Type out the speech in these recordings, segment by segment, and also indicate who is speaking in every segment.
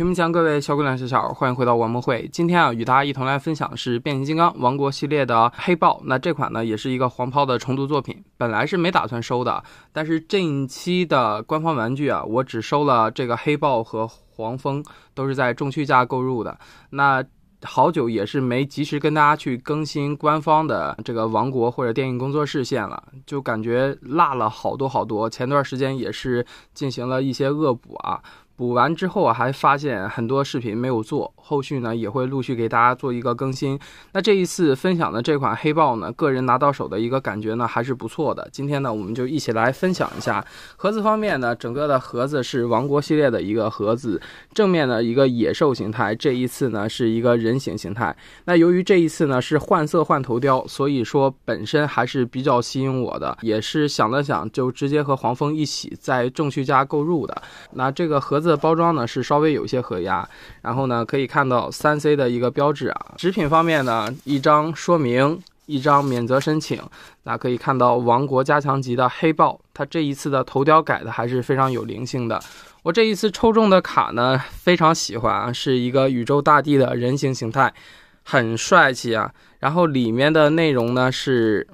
Speaker 1: 屏幕前各位小姑娘、小小，欢迎回到玩博会。今天啊，与大家一同来分享的是《变形金刚王国》系列的黑豹。那这款呢，也是一个黄炮的重读作品。本来是没打算收的，但是近期的官方玩具啊，我只收了这个黑豹和黄蜂，都是在中区价购入的。那好久也是没及时跟大家去更新官方的这个王国或者电影工作室线了，就感觉落了好多好多。前段时间也是进行了一些恶补啊。补完之后啊，还发现很多视频没有做，后续呢也会陆续给大家做一个更新。那这一次分享的这款黑豹呢，个人拿到手的一个感觉呢还是不错的。今天呢，我们就一起来分享一下盒子方面呢，整个的盒子是王国系列的一个盒子，正面的一个野兽形态，这一次呢是一个人形形态。那由于这一次呢是换色换头雕，所以说本身还是比较吸引我的，也是想了想就直接和黄蜂一起在正趣家购入的。那这个盒子。的包装呢是稍微有些合压，然后呢可以看到三 C 的一个标志啊。纸品方面呢，一张说明，一张免责申请。那可以看到王国加强级的黑豹，它这一次的头雕改的还是非常有灵性的。我这一次抽中的卡呢，非常喜欢啊，是一个宇宙大帝的人形形态，很帅气啊。然后里面的内容呢是。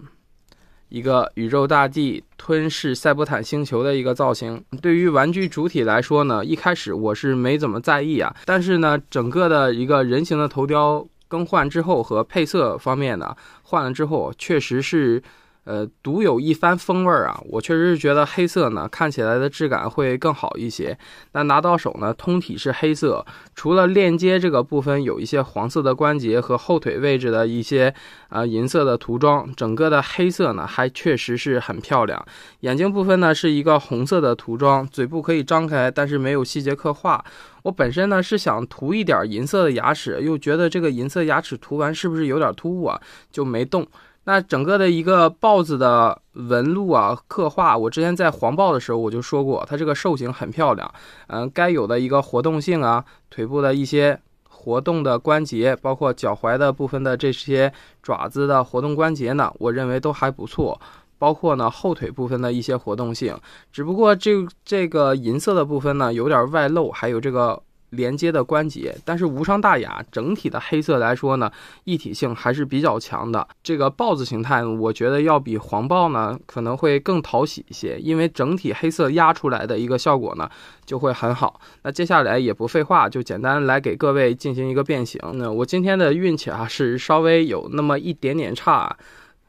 Speaker 1: 一个宇宙大帝吞噬赛博坦星球的一个造型，对于玩具主体来说呢，一开始我是没怎么在意啊，但是呢，整个的一个人形的头雕更换之后和配色方面呢，换了之后确实是。呃，独有一番风味儿啊！我确实是觉得黑色呢，看起来的质感会更好一些。那拿到手呢，通体是黑色，除了链接这个部分有一些黄色的关节和后腿位置的一些呃银色的涂装，整个的黑色呢还确实是很漂亮。眼睛部分呢是一个红色的涂装，嘴部可以张开，但是没有细节刻画。我本身呢是想涂一点银色的牙齿，又觉得这个银色牙齿涂完是不是有点突兀啊，就没动。那整个的一个豹子的纹路啊，刻画，我之前在黄豹的时候我就说过，它这个兽形很漂亮，嗯，该有的一个活动性啊，腿部的一些活动的关节，包括脚踝的部分的这些爪子的活动关节呢，我认为都还不错，包括呢后腿部分的一些活动性，只不过这这个银色的部分呢有点外露，还有这个。连接的关节，但是无伤大雅。整体的黑色来说呢，一体性还是比较强的。这个豹子形态，我觉得要比黄豹呢可能会更讨喜一些，因为整体黑色压出来的一个效果呢就会很好。那接下来也不废话，就简单来给各位进行一个变形。那我今天的运气啊是稍微有那么一点点差。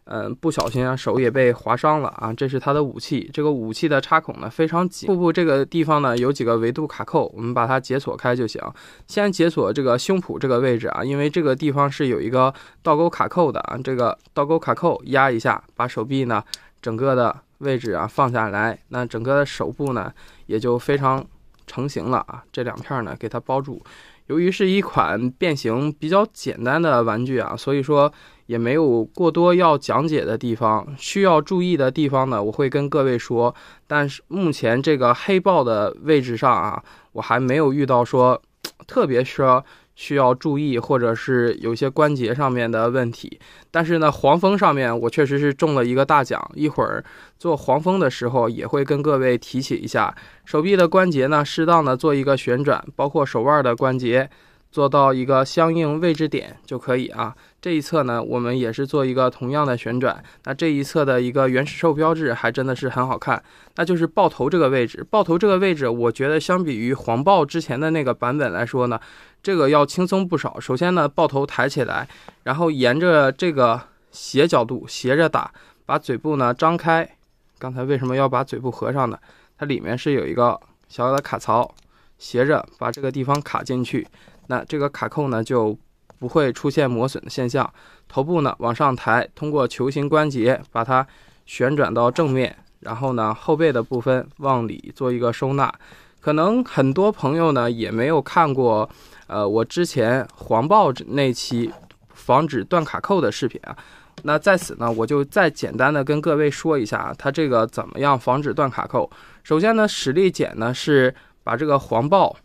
Speaker 1: 嗯，不小心啊，手也被划伤了啊。这是它的武器，这个武器的插孔呢非常紧。腹部这个地方呢有几个维度卡扣，我们把它解锁开就行。先解锁这个胸脯这个位置啊，因为这个地方是有一个倒钩卡扣的啊。这个倒钩卡扣压一下，把手臂呢整个的位置啊放下来，那整个的手部呢也就非常成型了啊。这两片呢给它包住。由于是一款变形比较简单的玩具啊，所以说也没有过多要讲解的地方。需要注意的地方呢，我会跟各位说。但是目前这个黑豹的位置上啊，我还没有遇到说，特别说需要注意，或者是有些关节上面的问题。但是呢，黄蜂上面我确实是中了一个大奖。一会儿做黄蜂的时候，也会跟各位提起一下，手臂的关节呢，适当的做一个旋转，包括手腕的关节。做到一个相应位置点就可以啊。这一侧呢，我们也是做一个同样的旋转。那这一侧的一个原始兽标志还真的是很好看。那就是豹头这个位置，豹头这个位置，我觉得相比于黄豹之前的那个版本来说呢，这个要轻松不少。首先呢，豹头抬起来，然后沿着这个斜角度斜着打，把嘴部呢张开。刚才为什么要把嘴部合上呢？它里面是有一个小小的卡槽，斜着把这个地方卡进去。那这个卡扣呢，就不会出现磨损的现象。头部呢往上抬，通过球形关节把它旋转到正面，然后呢后背的部分往里做一个收纳。可能很多朋友呢也没有看过，呃，我之前黄豹那期防止断卡扣的视频啊。那在此呢，我就再简单的跟各位说一下，啊，它这个怎么样防止断卡扣。首先呢，使力剪呢是把这个黄豹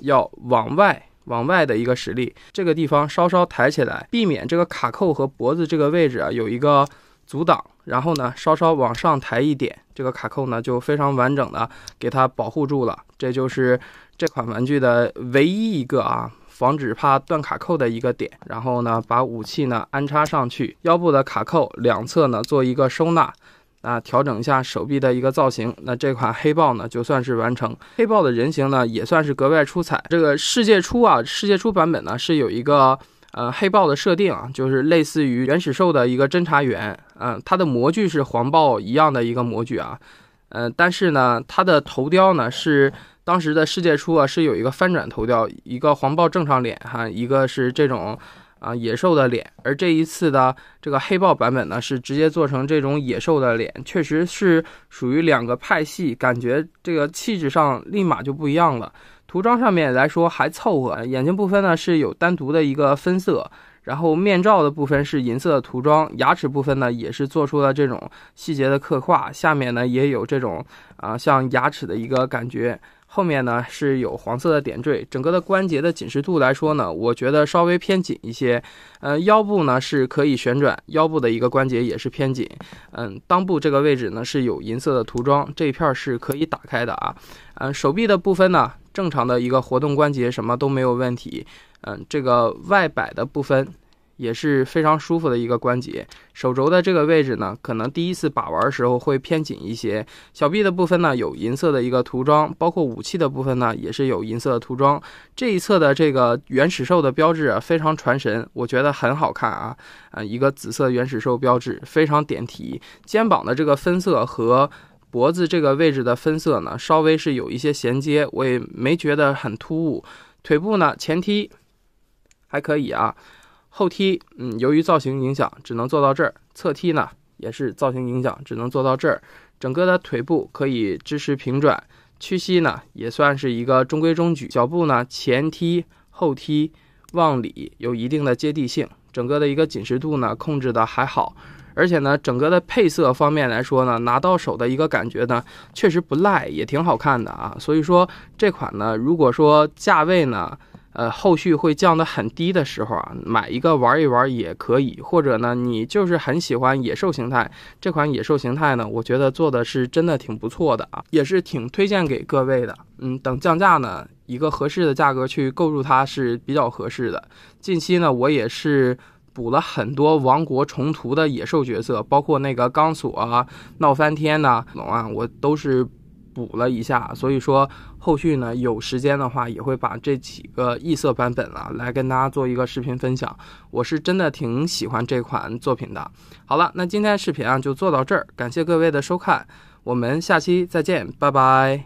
Speaker 1: 要往外。往外的一个实力，这个地方稍稍抬起来，避免这个卡扣和脖子这个位置啊有一个阻挡，然后呢稍稍往上抬一点，这个卡扣呢就非常完整的给它保护住了。这就是这款玩具的唯一一个啊防止怕断卡扣的一个点。然后呢把武器呢安插上去，腰部的卡扣两侧呢做一个收纳。啊，调整一下手臂的一个造型，那这款黑豹呢，就算是完成。黑豹的人形呢，也算是格外出彩。这个世界初啊，世界初版本呢是有一个呃黑豹的设定啊，就是类似于原始兽的一个侦查员。嗯，它的模具是黄豹一样的一个模具啊，嗯，但是呢，它的头雕呢是当时的世界初啊，是有一个翻转头雕，一个黄豹正常脸哈，一个是这种。啊，野兽的脸，而这一次的这个黑豹版本呢，是直接做成这种野兽的脸，确实是属于两个派系，感觉这个气质上立马就不一样了。涂装上面来说还凑合，眼睛部分呢是有单独的一个分色，然后面罩的部分是银色的涂装，牙齿部分呢也是做出了这种细节的刻画，下面呢也有这种啊像牙齿的一个感觉。后面呢是有黄色的点缀，整个的关节的紧实度来说呢，我觉得稍微偏紧一些。呃，腰部呢是可以旋转，腰部的一个关节也是偏紧。嗯，裆部这个位置呢是有银色的涂装，这一片儿是可以打开的啊。嗯，手臂的部分呢，正常的一个活动关节什么都没有问题。嗯，这个外摆的部分。也是非常舒服的一个关节，手肘的这个位置呢，可能第一次把玩时候会偏紧一些。小臂的部分呢，有银色的一个涂装，包括武器的部分呢，也是有银色的涂装。这一侧的这个原始兽的标志啊，非常传神，我觉得很好看啊。呃，一个紫色原始兽标志非常点题。肩膀的这个分色和脖子这个位置的分色呢，稍微是有一些衔接，我也没觉得很突兀。腿部呢，前踢还可以啊。后踢，嗯，由于造型影响，只能做到这儿。侧踢呢，也是造型影响，只能做到这儿。整个的腿部可以支持平转，屈膝呢，也算是一个中规中矩。脚步呢，前踢、后踢、往里，有一定的接地性。整个的一个紧实度呢，控制的还好。而且呢，整个的配色方面来说呢，拿到手的一个感觉呢，确实不赖，也挺好看的啊。所以说这款呢，如果说价位呢，呃，后续会降得很低的时候啊，买一个玩一玩也可以。或者呢，你就是很喜欢野兽形态，这款野兽形态呢，我觉得做的是真的挺不错的啊，也是挺推荐给各位的。嗯，等降价呢，一个合适的价格去购入它是比较合适的。近期呢，我也是补了很多王国重图的野兽角色，包括那个钢索、啊、闹翻天呐，龙啊，我都是。补了一下，所以说后续呢，有时间的话也会把这几个异色版本啊，来跟大家做一个视频分享。我是真的挺喜欢这款作品的。好了，那今天视频啊就做到这儿，感谢各位的收看，我们下期再见，拜拜。